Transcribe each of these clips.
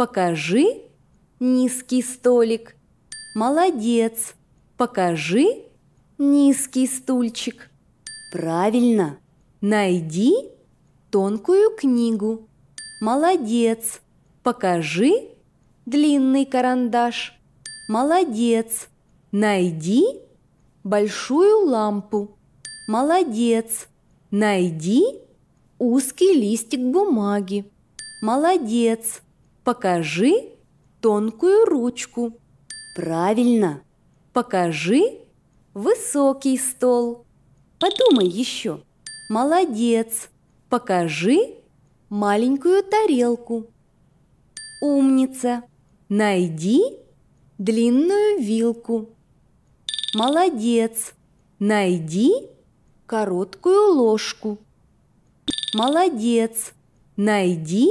Покажи низкий столик. Молодец. Покажи низкий стульчик. Правильно. Найди тонкую книгу. Молодец. Покажи длинный карандаш. Молодец. Найди большую лампу. Молодец. Найди узкий листик бумаги. Молодец. Покажи тонкую ручку. Правильно. Покажи высокий стол. Подумай еще. Молодец. Покажи маленькую тарелку. Умница. Найди длинную вилку. Молодец. Найди короткую ложку. Молодец. Найди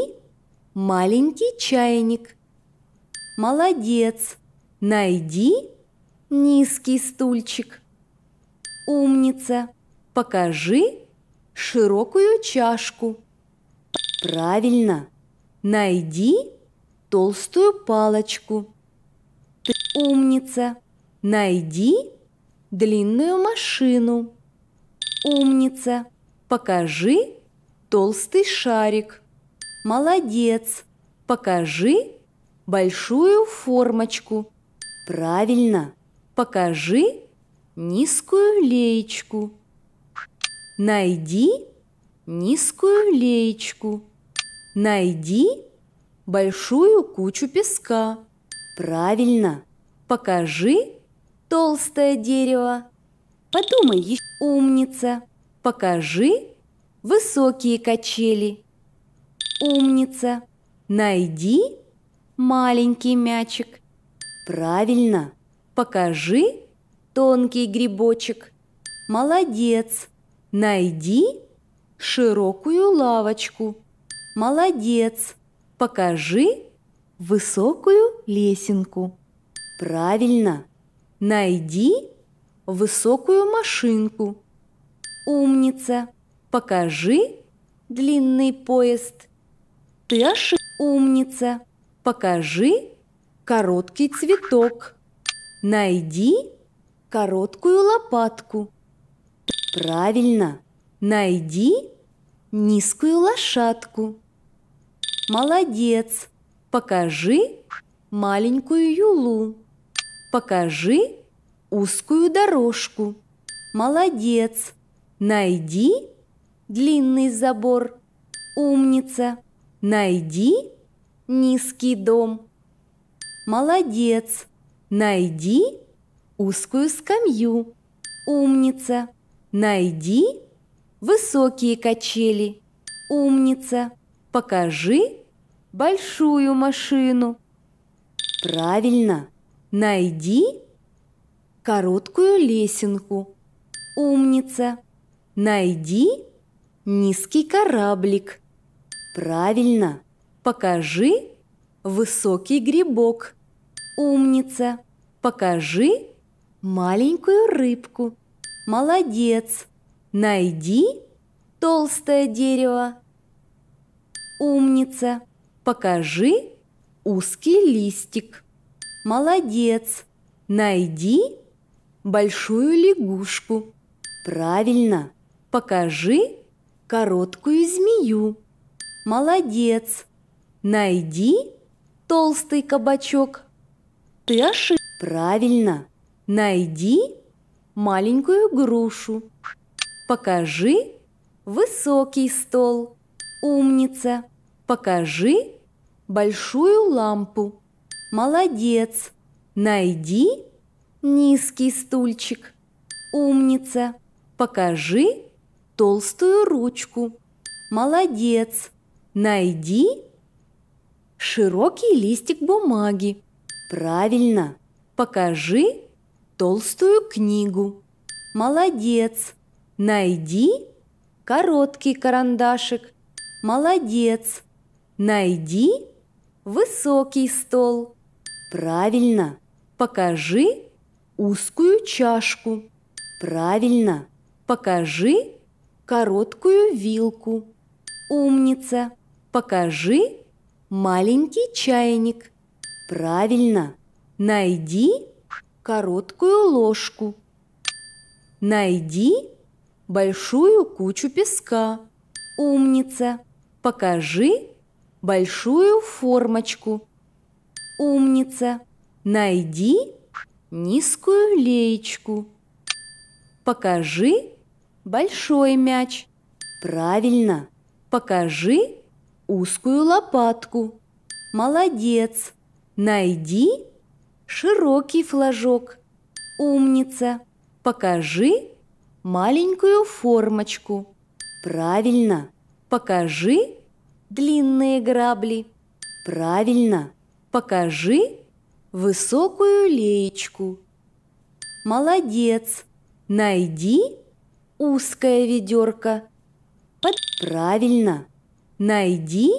маленький чайник. Молодец! Найди низкий стульчик. Умница! Покажи широкую чашку. Правильно! Найди толстую палочку. Ты умница! Найди длинную машину. Умница! Покажи толстый шарик. Молодец! Покажи большую формочку. Правильно! Покажи низкую леечку. Найди низкую леечку. Найди большую кучу песка. Правильно! Покажи толстое дерево. Подумай, умница. Покажи высокие качели. Умница. Найди маленький мячик. Правильно. Покажи тонкий грибочек. Молодец. Найди широкую лавочку. Молодец. Покажи высокую лесенку. Правильно. Найди высокую машинку. Умница. Покажи длинный поезд. Ты ошиб... Умница. Покажи короткий цветок. Найди короткую лопатку. Правильно. Найди низкую лошадку. Молодец. Покажи маленькую юлу. Покажи узкую дорожку. Молодец. Найди длинный забор. Умница. Найди низкий дом. Молодец. Найди узкую скамью. Умница. Найди высокие качели. Умница. Покажи большую машину. Правильно. Найди короткую лесенку. Умница. Найди низкий кораблик. Правильно. Покажи высокий грибок. Умница. Покажи маленькую рыбку. Молодец. Найди толстое дерево. Умница. Покажи узкий листик. Молодец. Найди большую лягушку. Правильно. Покажи короткую змею. Молодец! Найди толстый кабачок. Ты ошиб. Правильно. Найди маленькую грушу. Покажи высокий стол. Умница. Покажи большую лампу. Молодец. Найди низкий стульчик. Умница. Покажи толстую ручку. Молодец. Найди широкий листик бумаги. Правильно. Покажи толстую книгу. Молодец. Найди короткий карандашик. Молодец. Найди высокий стол. Правильно. Покажи узкую чашку. Правильно. Покажи короткую вилку. Умница. Покажи маленький чайник. Правильно. Найди короткую ложку. Найди большую кучу песка. Умница. Покажи большую формочку. Умница. Найди низкую леечку. Покажи большой мяч. Правильно. Покажи узкую лопатку. Молодец! Найди широкий флажок. Умница! Покажи маленькую формочку. Правильно! Покажи длинные грабли. Правильно! Покажи высокую леечку. Молодец! Найди узкое ведерко. Под... Правильно! Найди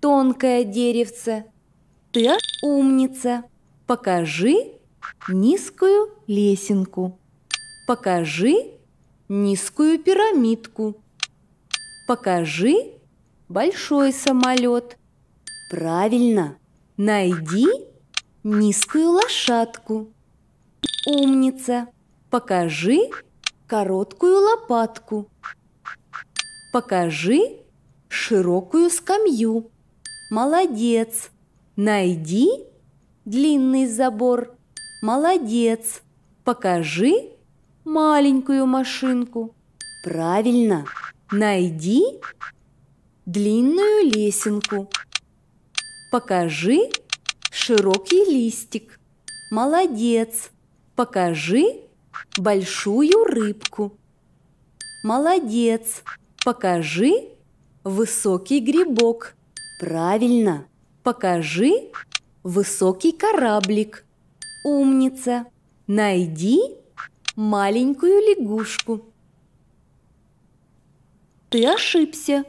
тонкое деревце. Ты умница. Покажи низкую лесенку. Покажи низкую пирамидку. Покажи большой самолет. Правильно. Найди низкую лошадку. Умница. Покажи короткую лопатку. Покажи широкую скамью. Молодец! Найди длинный забор. Молодец! Покажи маленькую машинку. Правильно! Найди длинную лесенку. Покажи широкий листик. Молодец! Покажи большую рыбку. Молодец! Покажи Высокий грибок. Правильно. Покажи высокий кораблик. Умница. Найди маленькую лягушку. Ты ошибся.